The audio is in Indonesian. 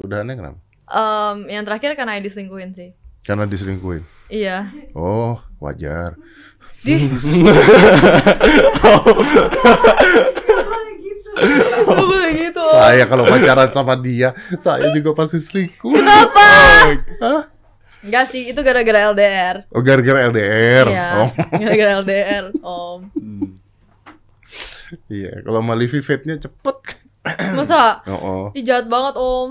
Udahannya kenapa? Um, yang terakhir karena diselingkuhin sih. Karena diselingkuhin? Iya. Oh, wajar. Di. gitu. Saya kalau pacaran sama dia, saya juga pasti selingkuh. Kenapa? Hah? Enggak sih, itu gara-gara LDR. Oh, gara-gara LDR. Iya, oh. gara-gara LDR, Om. Iya, kalau sama Livi fate-nya cepet. Masa? Oh, oh. Ih, jahat banget, Om.